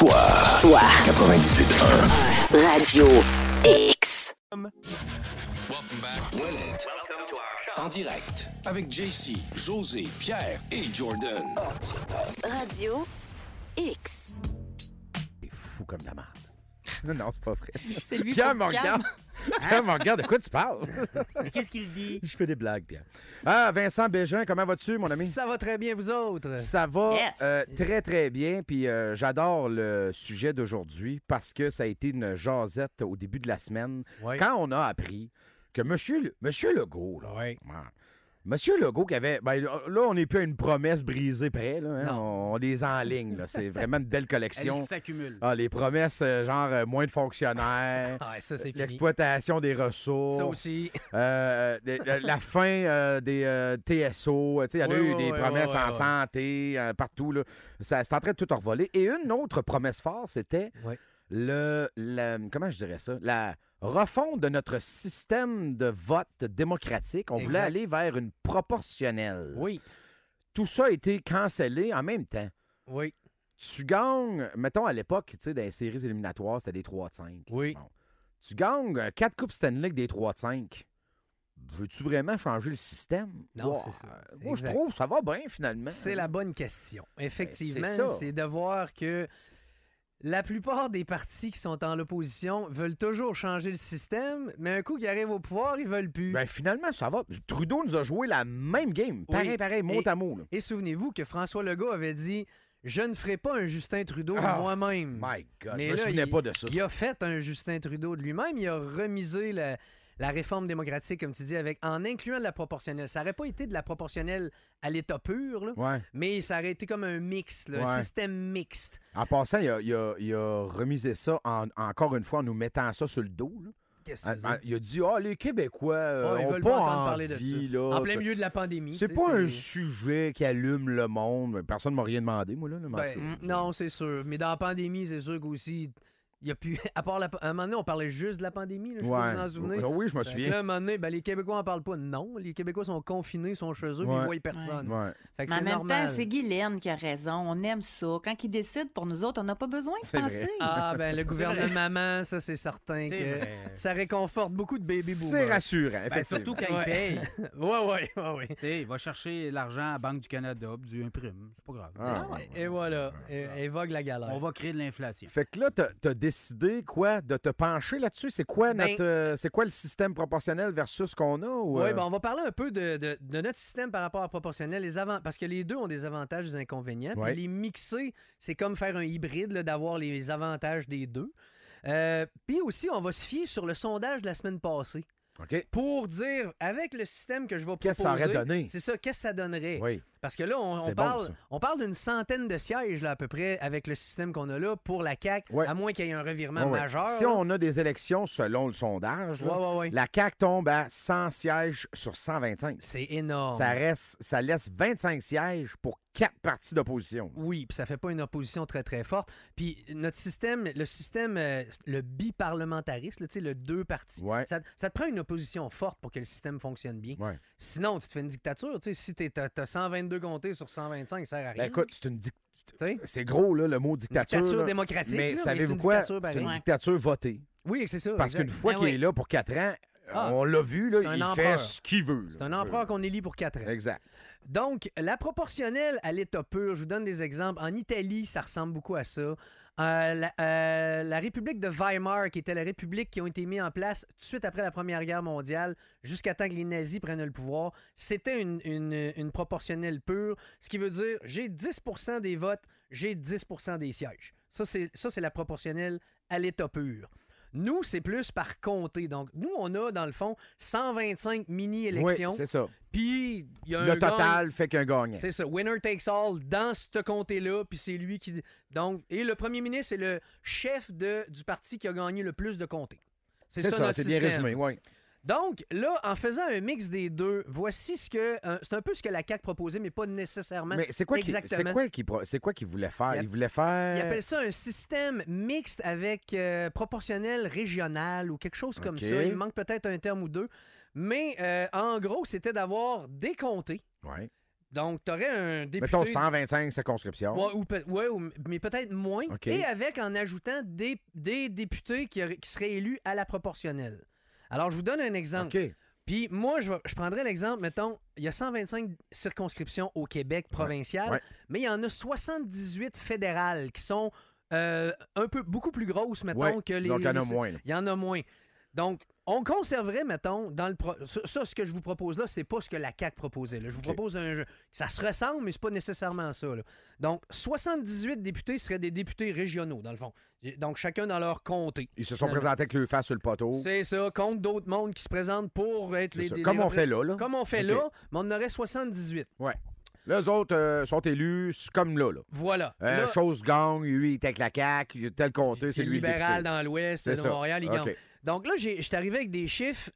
Quoi? Soit 98.1 Radio X. En direct avec JC, José, Pierre et Jordan. Radio X. C'est fou comme la marde. non, non, c'est pas vrai. Pierre me regarde. regarde, de quoi tu parles? Qu'est-ce qu'il dit? Je fais des blagues, Pierre. Ah, Vincent Bégin, comment vas-tu, mon ami? Ça va très bien, vous autres. Ça va euh, très, très bien. Puis euh, j'adore le sujet d'aujourd'hui parce que ça a été une jasette au début de la semaine. Quand on a appris que Monsieur, Monsieur Legault, là, Monsieur Legault, qui avait. Ben, là, on n'est plus à une promesse brisée près. Là, hein. on, est les en ligne. C'est vraiment une belle collection. Ah, les promesses, euh, genre euh, moins de fonctionnaires. Ah, c'est L'exploitation des ressources. Ça aussi. Euh, la fin des TSO. Il y en a eu des promesses en santé, partout. Là. Ça, c'est en train de tout envoler. Et une autre promesse forte, c'était le, comment je dirais ça, la refonte de notre système de vote démocratique. On voulait aller vers une proportionnelle. Oui. Tout ça a été cancellé en même temps. Oui. Tu gagnes, mettons à l'époque, tu sais, des séries éliminatoires, c'était des 3 de 5. Oui. Tu gagnes 4 euh, coupes Stanley des 3 de 5 veux-tu vraiment changer le système? Non, c'est ça. Moi, je trouve que ça va bien, finalement. C'est la bonne question. Ben, Effectivement, c'est de voir que la plupart des partis qui sont en l'opposition veulent toujours changer le système, mais un coup qui arrive au pouvoir, ils veulent plus. Ben finalement, ça va. Trudeau nous a joué la même game. Pareil, pareil, mot à mot. Et souvenez-vous que François Legault avait dit je ne ferai pas un Justin Trudeau ah, moi-même. My God, mais je me pas de ça. Il a fait un Justin Trudeau de lui-même, il a remisé la, la réforme démocratique, comme tu dis, avec en incluant de la proportionnelle. Ça n'aurait pas été de la proportionnelle à l'état pur, mais ça aurait été comme un mix, le un système mixte. En passant, il a, remisé ça en, encore une fois en nous mettant ça sur le dos. Qu'est-ce ah, que ah, il a dit Ah, les Québécois, euh, ah, pas, parler de ça. en plein milieu de la pandémie. C'est pas un sujet qui allume le monde. Personne ne m'a rien demandé, moi, là. Ben, mm, non, c'est sûr. Mais dans la pandémie, c'est sûr qu'aussi, il y a plus. À part un moment donné, on parlait juste de la pandémie, je ouais. sais Oui, je me souviens. À un moment donné, ben, les Québécois en parlent pas. Non, les Québécois sont confinés, sont chez eux, ouais. ils voient personne. Mais en même temps, c'est Guylaine qui a raison. On aime ça. Quand ils décident pour nous autres, on n'a pas besoin de penser. Ah, ben le gouvernement, ça, c'est certain que vrai. ça réconforte beaucoup de baby boomers. C'est rassurant. Ben, surtout quand ils payent. oui, oui. ouais. ouais. Il va chercher l'argent à la Banque du Canada, du imprime. C'est pas grave. Ah, et, voilà. Et, évoque la galère. On va créer de l'inflation. Fait que là, t'as as Décider quoi de te pencher là-dessus C'est quoi ben euh, quoi le système proportionnel versus ce qu'on a Oui, euh? ben, on va parler un peu de, notre système par rapport à proportionnel les avant parce que les deux ont des avantages et des inconvénients. les mixer, c'est comme faire un hybride d'avoir les avantages des deux. Euh, puis aussi on va se fier sur le sondage de la semaine passée. Pour dire, avec le système que je vais proposer, qu'est-ce que ça aurait donné? C'est ça, qu'est-ce que ça donnerait? Parce que là, on, on parle, parle d'une centaine de sièges là, à peu près avec le système qu'on a là pour la CAC, à moins qu'il y ait un revirement majeur. Si on a des élections selon le sondage, la CAC tombe à 100 sièges sur 125. C'est énorme. Ça, reste, ça laisse 25 sièges pour quatre partis d'opposition. Oui, puis ça fait pas une opposition très très forte. Puis notre système, le système, euh, le biparlementariste tu sais, le deux partis, ça, te prend une opposition forte pour que le système fonctionne bien. Sinon, tu te fais une dictature. Tu si tu as 122 de compter sur 125, ça sert à ben, rien. écoute, c'est une dictature. C'est gros, là, le mot dictature. Dictature démocratique. Mais savez-vous quoi? C'est une ben dictature, votée. Oui, c'est ça. Parce qu'une fois ben qu'il est là pour 4 ans, ah. on l'a vu, là, il fait ce qu'il veut. C'est un empereur qu'on élit pour 4 ans. Exact. Donc, la proportionnelle à l'état pur, je vous donne des exemples. En Italie, ça ressemble beaucoup à ça. Euh, euh, la, République de Weimar, qui était la République qui a été mise en place tout de suite après la Première Guerre mondiale, jusqu'à temps que les nazis prennent le pouvoir, c'était une, une proportionnelle pure, ce qui veut dire j'ai 10 des votes, j'ai 10 des sièges. Ça, c'est la proportionnelle à l'état pur. Nous, c'est plus par comté. Donc, nous, on a, dans le fond, 125 mini-élections. Oui, c'est ça. Puis, il y a Le total fait qu'un gagne. C'est ça. Winner takes all dans ce comté-là. Puis, c'est lui qui. Donc, et le premier ministre c'est le chef de, du parti qui a gagné le plus de comtés. C'est ça, ça c'est bien résumé, oui. Donc, là, en faisant un mix des deux, voici ce que. c'est un peu ce que la CAQ proposait, mais pas nécessairement. Mais c'est quoi C'est quoi qu'il voulait faire? Il, voulait faire. Il appelle ça un système mixte avec euh, proportionnel régional ou quelque chose comme ça. Il manque peut-être un terme ou deux. Mais euh, en gros, c'était d'avoir des comtés. Ouais. Donc, tu aurais un député... Mettons 125 circonscriptions. Oui, ouais, mais peut-être moins. Et avec, en ajoutant des, députés qui seraient élus à la proportionnelle. Alors, je vous donne un exemple. Puis moi, je, je prendrais l'exemple, mettons, il y a 125 circonscriptions au Québec provincial, mais il y en a 78 fédérales qui sont euh, un peu beaucoup plus grosses, mettons, que les. Donc, il y en a moins. Il y en a moins. Donc, on conserverait, mettons, dans le ça, ce que je vous propose là, c'est pas ce que la CAC proposait. Je vous propose un jeu. Ça se ressemble, mais c'est pas nécessairement ça. Donc, 78 députés seraient des députés régionaux, dans le fond. Donc, chacun dans leur comté. Ils se sont présentés avec le face sur le poteau. C'est ça, contre d'autres mondes qui se présentent pour être les, Comme on fait là, là. Comme on fait là, mais on aurait 78. Ouais. Les autres euh, sont élus comme là. Voilà. Euh, chose gang, lui, il est avec la CAQ, tel comté, c'est lui. Libéral dans l'Ouest, dans Montréal, il donc là, je suis arrivé avec des chiffres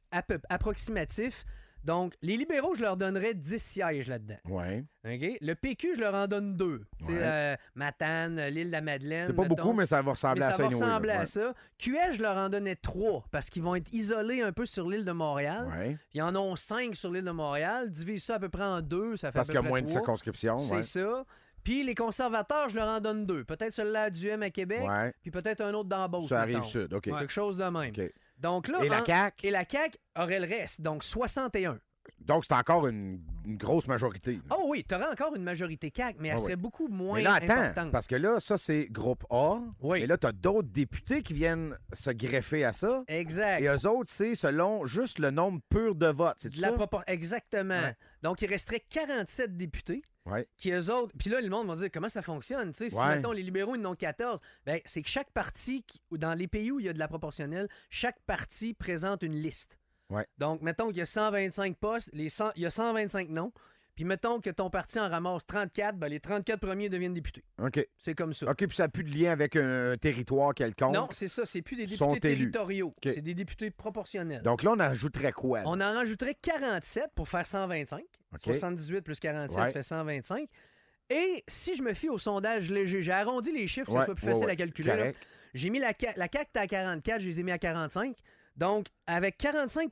approximatifs. Donc, les libéraux, je leur donnerais 10 sièges là-dedans. Oui. OK? Le PQ, je leur en donne 2. Ouais. Euh, Matane, l'île de la Madeleine. C'est pas beaucoup, mais ça va ressembler à ça. Ça va ressembler à ça. QS, je leur en donnais 3 parce qu'ils vont être isolés un peu sur l'île de Montréal. Oui. Ils en ont 5 sur l'île de Montréal. Divise ça à peu près en deux, ça fait Parce qu'il y a moins de circonscriptions. C'est ça. Puis les conservateurs, je leur en donne deux. Peut-être celui-là du M à Québec, puis peut-être un autre dans Beauce. Ça arrive sud, OK. Quelque chose de même. Donc là, et, la CAQ? et la CAQ aurait le reste, donc 61. Donc, c'est encore une, grosse majorité. Oh oui, tu aurais encore une majorité CAC, mais elle ah serait beaucoup moins mais là, attends, Parce que là, ça, c'est groupe A. Oui. Et là, tu as d'autres députés qui viennent se greffer à ça. Exact. Et eux autres, c'est selon juste le nombre pur de votes. C'est ça? Exactement. Donc, il resterait 47 députés. Qui autres. Puis là, le monde va dire comment ça fonctionne. Si, mettons, les libéraux, ils n'ont 14, ben, c'est que chaque parti, dans les pays où il y a de la proportionnelle, chaque parti présente une liste. Donc, mettons qu'il y a 125 postes, les 100... il y a 125 noms. Puis mettons que ton parti en ramasse 34, ben les 34 premiers deviennent députés. OK. C'est comme ça. OK, puis ça n'a plus de lien avec un territoire quelconque. Non, c'est ça. C'est plus des députés territoriaux. C'est des députés proportionnels. Donc là, on en ajouterait quoi? On en rajouterait 47 pour faire 125. 78 plus 47, fait 125. Et si je me fie au sondage léger, j'ai arrondi les chiffres, que ça soit plus facile à calculer. J'ai mis la, la CAC à 44, je les ai mis à 45. Donc, avec 45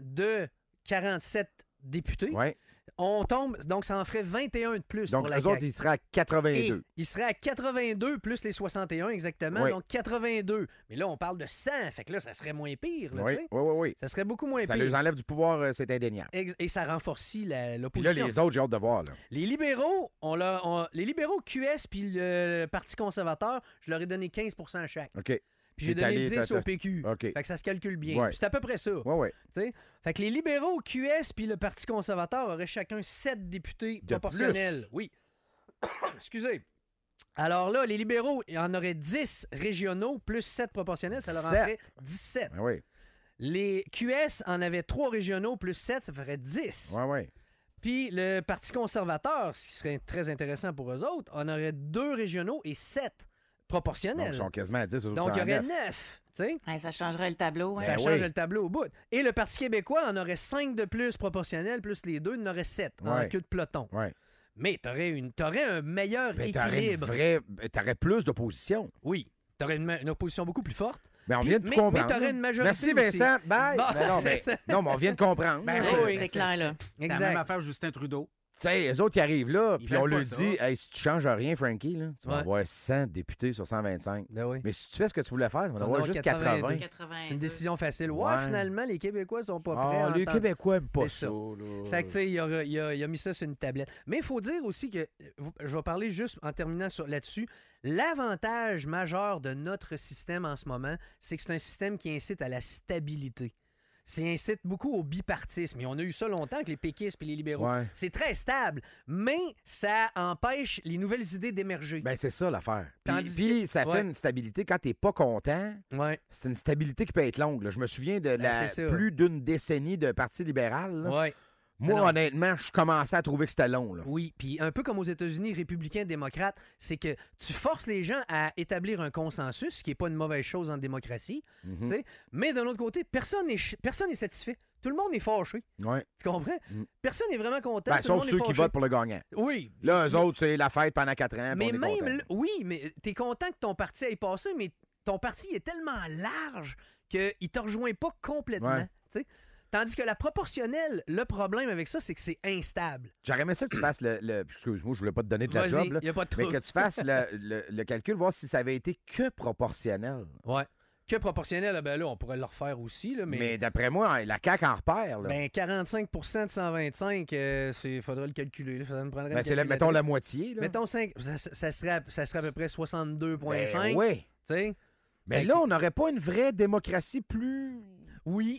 de 47 députés, ouais. On tombe, donc ça en ferait 21 de plus. Donc, pour la eux autres, ils seraient à 82. ils seraient à 82 plus les 61, exactement. Donc, 82. Mais là, on parle de 100. Fait que là, ça serait moins pire. oui. oui. oui, Ça serait beaucoup moins pire. Ça les enlève du pouvoir, euh, c'est indéniable. Et, ça renforcit l'opposition. là, les autres, j'ai hâte de voir. Les libéraux, on, les libéraux QS puis le Parti conservateur, je leur ai donné 15 à chaque. OK j'ai donné 10 au PQ. Fait que ça se calcule bien. C'est à peu près ça. Ouais, ouais. Fait que les libéraux, QS puis le Parti conservateur auraient chacun 7 députés proportionnels. Oui. Excusez. Alors là, les libéraux, en auraient 10 régionaux plus 7 proportionnels, ça leur en ferait 17. Ben les QS en avaient 3 régionaux plus 7, ça ferait 10. Puis le Parti conservateur, ce qui serait très intéressant pour eux autres, en aurait 2 régionaux et 7 proportionnel. Donc, ils sont quasiment à 10. Donc, il y aurait 9. ouais, ça changerait le tableau. Hein. Ça ben change le tableau au bout. Et le Parti québécois en aurait 5 de plus proportionnel, plus les deux, il en aurait 7 dans queue de peloton. Ouais. Mais tu aurais un meilleur ben, équilibre. Ben, tu aurais plus d'opposition. Oui. tu une, une, opposition beaucoup plus forte. Mais ben, on vient de mais, comprendre. Mais une majorité. Merci Vincent. Bye. Ben mais non, mais, on vient de comprendre. oui, c'est, clair, là. Exact. La même affaire Justin Trudeau sais, les autres, qui arrivent là, puis on leur dit Hey, si tu changes rien, Frankie, là, tu vas avoir 100 députés sur 125. Ben Mais si tu fais ce que tu voulais faire, tu vas avoir juste 80. Une décision facile. Ouais, finalement, les Québécois sont pas ah, prêts. à Ah, les Québécois pas ça. Fait que, tu il, a- a mis ça sur une tablette. Mais il faut dire aussi que, je vais parler juste en terminant là-dessus, l'avantage majeur de notre système en ce moment, c'est que c'est un système qui incite à la stabilité ça incite beaucoup au bipartisme. Et on a eu ça longtemps avec les péquistes et les libéraux. C'est très stable, mais ça empêche les nouvelles idées d'émerger. Ben, c'est ça l'affaire. Puis, ça fait une stabilité. Quand t'es pas content, c'est une stabilité qui peut être longue. Je me souviens de ben, la, plus d'une décennie de Parti libéral. Moi, honnêtement, je commençais à trouver que c'était long. Oui, puis un peu comme aux États-Unis, républicains, démocrates, c'est que tu forces les gens à établir un consensus, ce qui n'est pas une mauvaise chose en démocratie. Mhm. Mais d'un autre côté, personne n'est personne satisfait. Tout le monde est fâché. Ouais. Tu comprends? Mhm. Personne n'est vraiment content. Ben, sauf ceux qui votent pour le gagnant. Oui. Là, eux autres, c'est la fête pendant quatre ans. Mais même, oui, mais tu es content que ton parti ait passé, mais ton parti est tellement large qu'il ne te rejoint pas complètement. Ouais. Tandis que la proportionnelle, le problème avec ça, c'est que c'est instable. J'aurais aimé ça que tu fasses le. Excuse-moi, je voulais pas te donner de la job. mais que tu fasses le, calcul, voir si ça avait été que proportionnel. Ouais. Que proportionnel, ah ben là, on pourrait le refaire aussi. Là, mais, d'après moi, hein, la CAQ en repère. 45 ben, de 125, il euh, faudrait le calculer. Ça ben, c'est mettons la moitié. Mettons 5, ça, serait, ça serait à peu près 62,5. Ben, oui. Mais là, on n'aurait pas une vraie démocratie plus oui.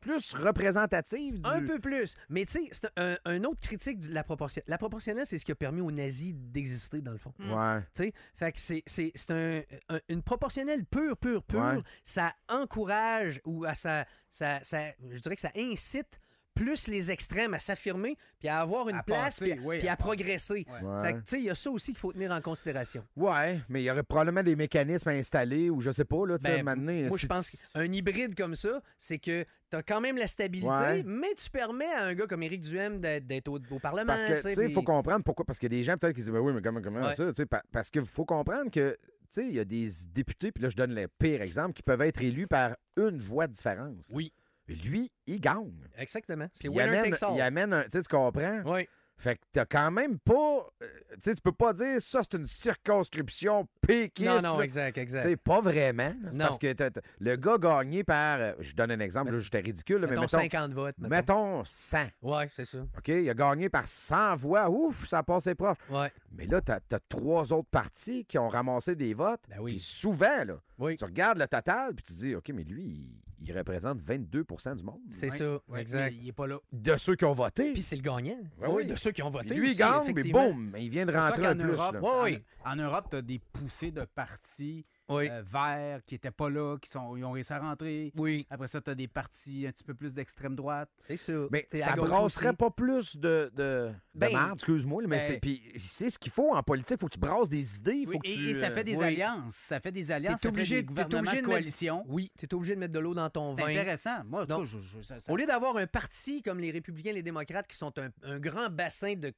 plus, représentative. Un peu plus. Mais tu sais, c'est un, autre critique de la proportionnelle. La proportionnelle, c'est ce qui a permis aux nazis d'exister, dans le fond. Mm. Ouais. Tu sais, fait que c'est une proportionnelle pure, pure, pure. Ça encourage ou ça, ça, je dirais que ça incite plus les extrêmes à s'affirmer, puis à avoir une place, puis, à, progresser. Fait que, tu sais, il y a ça aussi qu'il faut tenir en considération. Ouais, mais il y aurait probablement des mécanismes à installer ou je sais pas, là, tu sais, ben, Moi, je pense qu'un hybride comme ça, c'est que tu as quand même la stabilité, mais tu permets à un gars comme Éric Duhem d'être au, Parlement. Parce que, tu sais, il faut comprendre pourquoi. Parce que des gens, peut-être, qui disent, ben oui, mais comment, ça, parce qu'il faut comprendre que il y a des députés, puis là, je donne les pires exemples, qui peuvent être élus par une voix de différence. Oui lui, il gagne. Exactement. C'est amène, Il amène un. Tu sais, tu comprends? Oui. Fait que t'as quand même pas. Euh, tu sais, tu peux pas dire ça, c'est une circonscription péquiste. Non, non, exact, exact. C'est pas vraiment. Non. parce que le gars gagné par. Euh, je donne un exemple, je j'étais ridicule, mettons mais mettons. 50 votes. Mettons, 100. Ouais, c'est ça. OK, il a gagné par 100 voix. Ouf, ça a passé proche. Ouais. Mais là, t'as, as trois autres partis qui ont ramassé des votes. Ben oui. Puis souvent, là, tu regardes le total, puis tu dis, OK, mais lui, il il représente 22 du monde. C'est ça, exact. il n'est pas là. De ceux qui ont voté. Puis c'est le gagnant. Oui, oui, de ceux qui ont voté. lui, il gagne, mais boum, il vient de rentrer en, Europe, plus, en, en Europe, tu as des poussées de partis oui. Euh, qui n'étaient pas là, qui sont, ils ont réussi à rentrer. Oui. Après ça, tu as des partis un petit peu plus d'extrême droite. C'est ça. Mais ça brasserait pas plus de, ben, excuse-moi, mais ben c'est, ce qu'il faut en politique. faut que tu brasses des idées. et, ça fait des alliances. Ça fait des alliances. T'es obligé, de mettre, coalition. Oui, tu es obligé de mettre de l'eau dans ton vin. C'est intéressant. Moi, Au lieu d'avoir un parti comme les Républicains et les démocrates qui sont un, grand bassin de,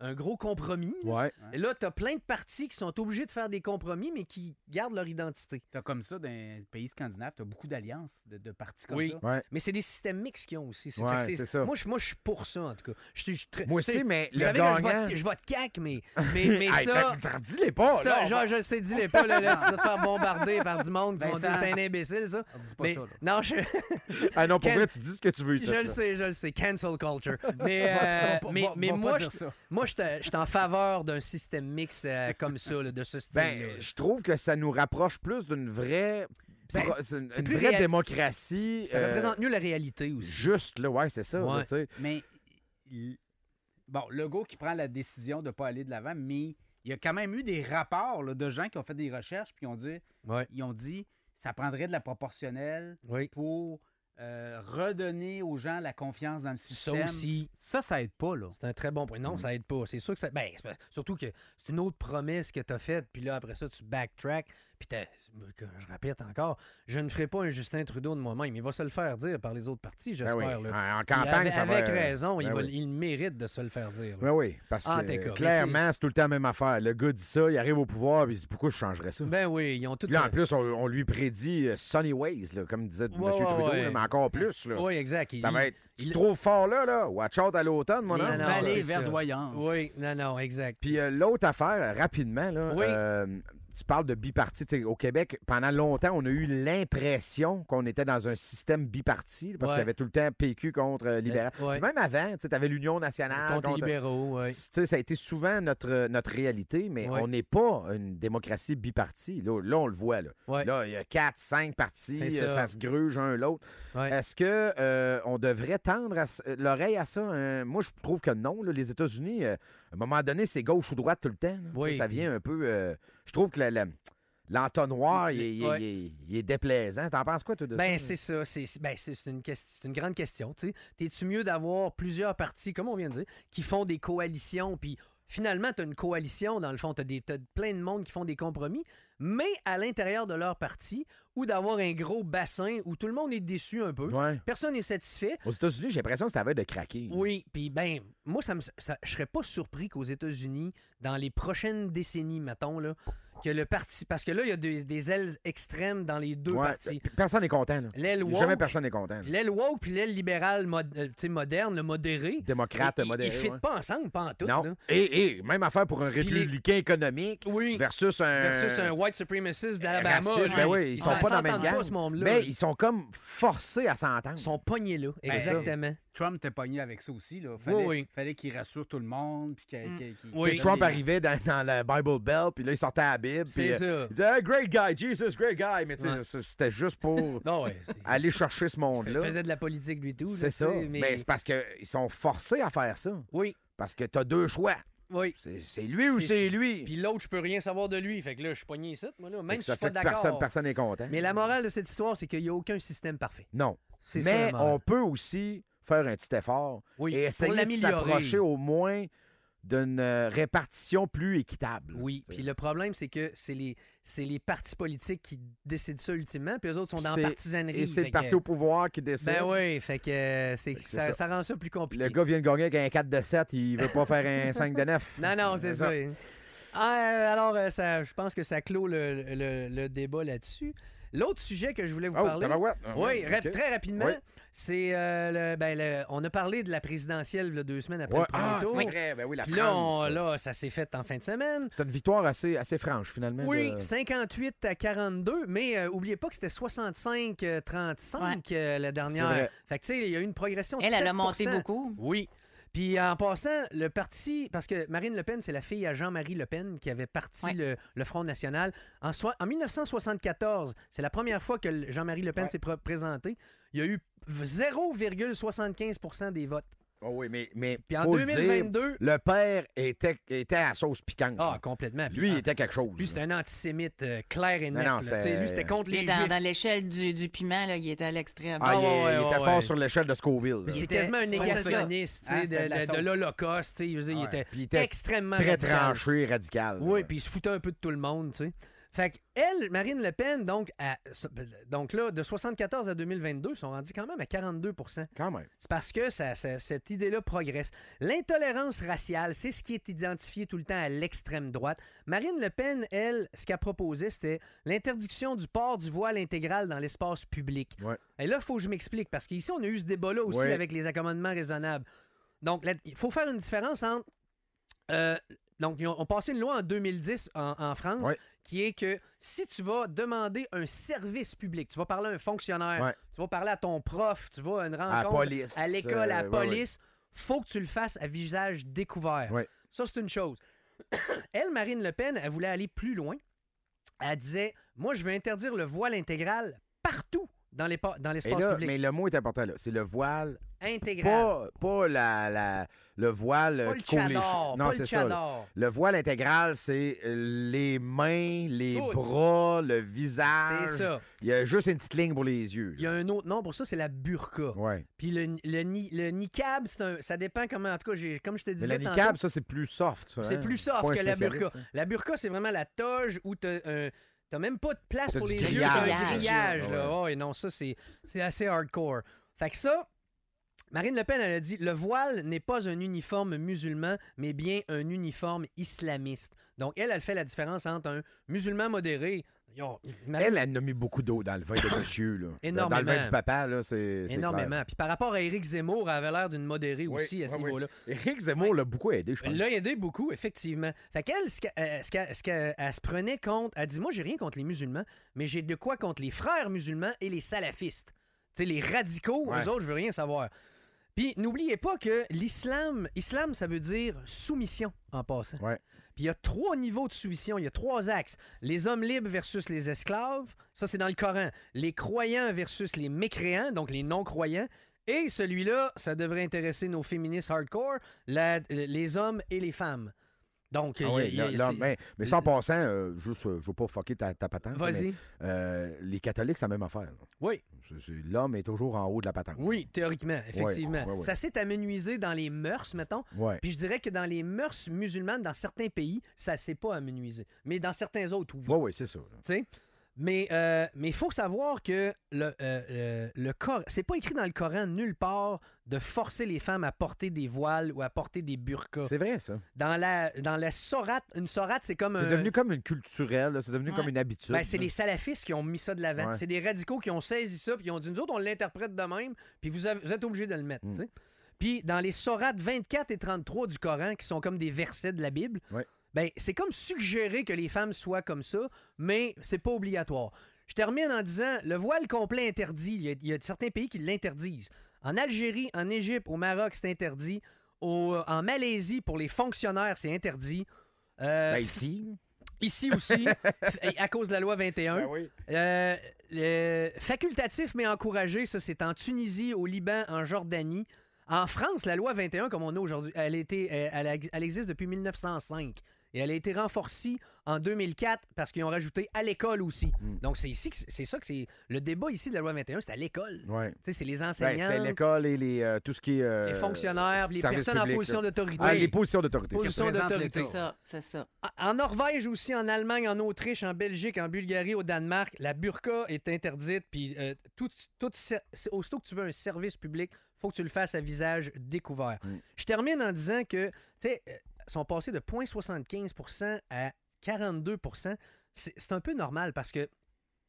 un gros compromis, ouais. là, tu as plein de partis qui sont obligés de faire des compromis, mais qui gardent leur identité. T'as comme ça dans les pays scandinaves, t'as beaucoup d'alliances de, de partis comme oui. ça. Mais c'est des systèmes mixtes qu'ils ont aussi. C'est, ça. Moi, je, suis pour ça, en tout cas. moi aussi, mais vous le savez, je vote cac, mais, mais, mais hey, ça... Dis-les pas, là, genre, je le sais, dis-les pas, là, là, tu te faire bombarder par du monde qui vont dire c'est un imbécile, ça. Non, je... ah non, pour vrai, tu dis ce que tu veux, ça. Je le sais, je le sais. Cancel culture. Mais, euh, mais, moi, je, suis en faveur d'un système mixte euh, comme ça, de ce style. Ben, je trouve que ça nous nous rapproche plus d'une vraie. Ben, démocratie. Ça euh, représente mieux la réalité aussi. Juste, là, ouais, c'est ça. mais. Bon, le Legault qui prend la décision de ne pas aller de l'avant, mais il y a quand même eu des rapports de gens qui ont fait des recherches puis ont dit, ils ont dit ça prendrait de la proportionnelle pour euh, redonner aux gens la confiance dans le système. Ça aussi. Ça, ça aide pas, là. C'est un très bon point. Non, mm. ça aide pas. C'est sûr que Ben, surtout que c'est une autre promesse que tu as faite, puis là, après ça, tu backtrack. Puis je répète encore, je ne ferai pas un Justin Trudeau de moi-même. Il va se le faire dire par les autres partis, ben j'espère. Ah, en campagne, ça va... Avec raison, euh, ben il, mérite de se le faire dire. Ben oui, parce que clairement, c'est tout le temps la même affaire. Le gars dit ça, il arrive au pouvoir, puis il pourquoi je changerais ça? Ben oui, ils ont tout. Là, en plus, on, lui prédit euh, Sunny Ways, comme disait M. Trudeau, encore plus. Là. Oui, exact. Il, ça va être trop fort là, là. Watch out à l'automne, mon homme. Vallée verdoyante. Oui, non, non, exact. Puis euh, l'autre affaire, rapidement, là, oui. euh, tu parles de bipartite Au Québec, pendant longtemps, on a eu l'impression qu'on était dans un système biparti parce qu'il y avait tout le temps PQ contre euh, euh, libéral. Même avant, tu avais l'Union nationale contre, libéraux. Ça a été souvent notre, euh, notre réalité, mais on n'est pas une démocratie bipartie. Là, on le voit. Là. il y a quatre, cinq partis, ça. se gruge un l'autre. Est-ce que on devrait tendre l'oreille à ça? Hein? Moi, je trouve que non. les États-Unis un moment donné, c'est gauche ou droite tout le temps. Ça vient un peu. Euh, je trouve que l'entonnoir, il, est- déplaisant. T'en penses quoi, toi, de Ben, ça? c'est ça. C'est ben, une, c'est une grande question. tu T'es-tu mieux d'avoir plusieurs partis, comme on vient de dire, qui font des coalitions, puis finalement, tu as une coalition, dans le fond, tu as, plein de monde qui font des compromis, mais à l'intérieur de leur parti, ou d'avoir un gros bassin où tout le monde est déçu un peu. Personne n'est satisfait. Aux États-Unis, j'ai l'impression que ça va de craquer. Oui, puis ben, moi, ça, me, je serais pas surpris qu'aux États-Unis, dans les prochaines décennies, mettons, là, que le parti. Parce que là, il y a des, ailes extrêmes dans les deux ouais, partis. Personne n'est content. L'aile woke, Jamais personne n'est content. L'aile woke puis l'aile libérale mod- euh, moderne, le modéré. Démocrate, modéré. Ils ne fitent pas ensemble, pas en tout. Non. Et, et même affaire pour un républicain économique versus un. Versus un white supremacist d'Alabama. raciste. mais ben oui, ils, sont pas dans la même s'entendent gang. pas, ce Mais ils sont comme forcés à s'entendre. Ils sont pognés là. Exactement. Trump était pogné avec ça aussi. Là. Fallait, fallait qu'il rassure tout le monde. Puis mm. Trump arrivait dans, la Bible Belt, puis là, il sortait à la Bible. C'est euh, ça. il disait Great guy, Jesus, great guy. Mais c'était juste pour aller chercher ce monde-là. Il faisait de la politique, lui, tout. C'est ça. mais, ben, c'est parce qu'ils sont forcés à faire ça. Oui. Parce que tu as deux choix. Oui. C'est lui ou c'est lui? Puis l'autre, je peux rien savoir de lui. Fait que là, je suis pogné ici, moi, Même si je suis pas d'accord. Personne n'est content. Mais la morale de cette histoire, c'est qu'il n'y a aucun système parfait. Non. C'est Mais on peut aussi faire un petit effort et essayer de s'approcher au moins d'une euh, répartition plus équitable. Oui, puis le problème, c'est que c'est les, les partis politiques qui décident ça ultimement, puis eux autres sont dans la partisanerie. Et c'est le parti au pouvoir qui décide. Ben oui, fait que, euh, ça, rend ça plus compliqué. Le gars vient de gagner avec un 4 de 7, il veut pas faire un 5 de 9. Non, non, c'est ça. Ah, euh, alors, euh, je pense que ça clôt le, débat là-dessus. L'autre sujet que je voulais vous oh, parler. Ah, oui, très rapidement, c'est euh, ben, le, on a parlé de la présidentielle deux semaines après le ah, c'est Vrai. Ben oui, la France. là, ça s'est fait en fin de semaine. C'est une victoire assez, franche, finalement. Oui, 58 à 42, mais n'oubliez oubliez pas que c'était 65-35 la dernière. Fait que, tu sais, il y a eu une progression Elle, elle a monté beaucoup. Oui. Puis en passant, le parti, parce que Marine Le Pen, c'est la fille à Jean-Marie Le Pen qui avait parti le, Front National. En, 1974, c'est la première fois que Jean-Marie Le Pen s'est présenté. Il y a eu 0,75 des votes. Ah oui, mais, Puis en 2022, le père était, était à sauce piquante. Ah, complètement. Lui, il était quelque chose. Lui, c'était un antisémite euh, clair et net. Non, non, lui, c'était contre les Juifs. Dans l'échelle du, du, piment, il était à l'extrême. Ah, ah il, était fort sur l'échelle de Scoville. Mais c'est quasiment un négationniste ah, de, de, l'Holocauste. Il, il était, extrêmement très radical. tranché, radical. Oui, puis il se foutait un peu de tout le monde. sais. Fait que elle, Marine Le Pen, donc, ben, donc là, de 74 à 2022, sont rendus quand même à 42 Quand même. C'est parce que cette idée-là progresse. L'intolérance raciale, c'est ce qui est identifié tout le temps à l'extrême droite. Marine Le Pen, elle, ce qu'elle proposé, c'était l'interdiction du port du voile intégral dans l'espace public. Et là, il faut que je m'explique, parce qu'ici, on a eu ce débat-là aussi avec les accommodements raisonnables. Donc, il faut faire une différence entre euh, donc, ils ont, passé une loi en 2010 en, France qui est que si tu vas demander un service public, tu vas parler à un fonctionnaire, tu vas parler à ton prof, tu vas à une rencontre à l'école, à la euh, police, faut que tu le fasses à visage découvert. Ça, c'est une chose. elle, Marine Le Pen, elle voulait aller plus loin. Elle disait Moi, je veux interdire le voile intégral partout dans l'espace public. Mais le mot est important là. C'est le voile Intégral. Pas, pas la, le voile qui le les chador, Non, c'est ça. Le voile intégral, c'est les mains, les bras, le visage. C'est ça. Il y a juste une petite ligne pour les yeux. Il y a un autre nom pour ça, c'est la burqa. Oui. Puis le, le, le niqab, ça dépend comment. En tout cas, comme je te disais. Le niqab, ça, c'est plus soft. Hein. C'est plus soft que la burqa. Hein. La burqa, c'est vraiment la toge où tu un. T'as même pas de place pour les yeux, un grillage. Oh, et non, ça, c'est assez hardcore. Fait que ça, Marine Le Pen, elle a dit Le voile n'est pas un uniforme musulman, mais bien un uniforme islamiste. Donc, elle, elle fait la différence entre un musulman modéré. Elle, a nommé beaucoup d'eau dans le vin de monsieur. Là. Énormément. Dans le vin du papa, là, c'est. Énormément. Puis par rapport à Éric Zemmour, elle avait l'air d'une modérée aussi à ce niveau-là. Éric Zemmour l'a beaucoup aidé, je pense. L'a aidé beaucoup, effectivement. Fait qu'elle, ce qu'elle, euh, se prenait compte, elle dit Moi, j'ai rien contre les musulmans, mais j'ai de quoi contre les frères musulmans et les salafistes. Tu sais, les radicaux, aux autres, je veux rien savoir. Puis n'oubliez pas que l'islam, islam, ça veut dire soumission en passant. Puis il y a trois niveaux de soumission, il y a trois axes. Les hommes libres versus les esclaves, ça c'est dans le Coran. Les croyants versus les mécréants, donc les non-croyants. Et celui-là, ça devrait intéresser nos féministes hardcore, les hommes et les femmes. Donc, mais, sans passant, euh, juste, euh, je veux pas fucker ta, patente. Vas-y. Euh, les catholiques, c'est la même affaire. Oui. L'homme est toujours en haut de la patente. Oui, théoriquement, effectivement. ça s'est amenuisé dans les mœurs, mettons. Puis je dirais que dans les mœurs musulmanes, dans certains pays, ça s'est pas amenuisé. Mais dans certains autres, oui. Oui, oui, c'est ça. Tu sais? Mais euh, il faut savoir que le, euh, euh, le, c'est pas écrit dans le Coran nulle part de forcer les femmes à porter des voiles ou à porter des burkas. C'est vrai, ça. Dans la, dans la sorate, une sorate, c'est comme. C'est devenu comme une culturelle, c'est devenu comme une habitude. Ben, c'est les salafistes qui ont mis ça de l'avant. C'est des radicaux qui ont saisi ça, puis ils ont dit nous autres, on l'interprète de même, puis vous, êtes obligés de le mettre. Mm. Puis dans les sorates 24 et 33 du Coran, qui sont comme des versets de la Bible, ben c'est comme suggérer que les femmes soient comme ça, mais c'est pas obligatoire. Je termine en disant le voile complet interdit. Il y a, certains pays qui l'interdisent. En Algérie, en Égypte, au Maroc, c'est interdit. Euh, en Malaisie, pour les fonctionnaires, c'est interdit. Euh, ben, ici. Ici aussi, à cause de la loi 21. Ben euh, facultatif mais encouragé, ça c'est en Tunisie, au Liban, en Jordanie. En France, la loi 21, comme on a aujourd'hui, elle, était, elle, existe depuis 1905. Et elle a été renforcée en 2004 parce qu'ils ont rajouté à l'école aussi. Mm. Donc, c'est ici, c'est ça que c'est. Le débat ici de la loi 21, c'est à l'école. C'est les ben, enseignants. à l'école et les, euh, tout ce qui est. Euh, les fonctionnaires, les personnes en position d'autorité. Ah, les positions d'autorité. d'autorité. C'est ça, c'est ça. En Norvège aussi, en Allemagne, en Autriche, en Belgique, en Bulgarie, au Danemark, la burqa est interdite. Puis, euh, tout, tout, tout, aussitôt que tu veux un service public, faut que tu le fasses à visage découvert. Mm. Je termine en disant que, tu sais, sont passés de 0,75 à 42 C'est un peu normal parce que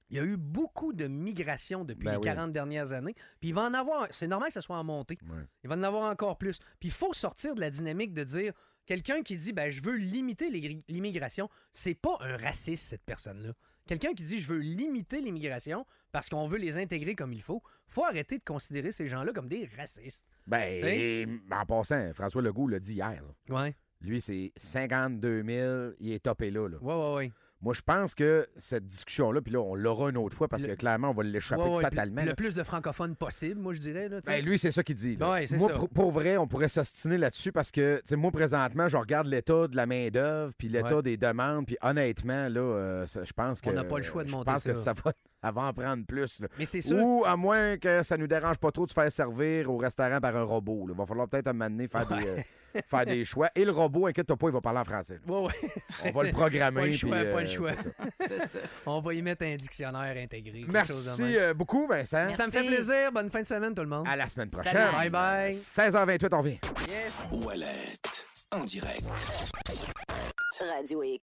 il y a eu beaucoup de migration depuis ben les 40 dernières années. Puis il va en avoir. C'est normal que ça soit en montée. Il va en avoir encore plus. Puis il faut sortir de la dynamique de dire quelqu'un qui dit ben, je veux limiter l'immigration, c'est pas un raciste, cette personne-là. Quelqu'un qui dit je veux limiter l'immigration parce qu'on veut les intégrer comme il faut, faut arrêter de considérer ces gens-là comme des racistes. Ben, et, en passant, François Legault l'a dit hier. Oui. Lui, c'est 52 000, il est topé là. Oui, oui, oui. Moi, je pense que cette discussion-là, puis là, on l'aura une autre fois parce que clairement, on va l'échapper totalement. Le, plus de francophones possible, moi, je dirais. Ben, lui, c'est ça qu'il dit. Pour, vrai, on pourrait s'ostiner là-dessus parce que, moi, présentement, je regarde l'état de la main-d'œuvre, puis l'état des demandes, puis honnêtement, là, euh, je pense que. On pas le choix de monter ça. que va, en prendre plus. Mais c'est sûr. Ou à moins que ça nous dérange pas trop de se faire servir au restaurant par un robot. Il va falloir peut-être amener moment faire des. Euh, faire des choix. Et le robot, inquiète-toi pas, il va parler en français. On va le programmer. pas le choix. On va y mettre un dictionnaire intégré. Merci euh, beaucoup, Vincent. Ça me fait plaisir. Bonne fin de semaine, tout le monde. À la semaine prochaine. Bye bye. 16h28, on vient. Yes. Wallet, en direct. Radio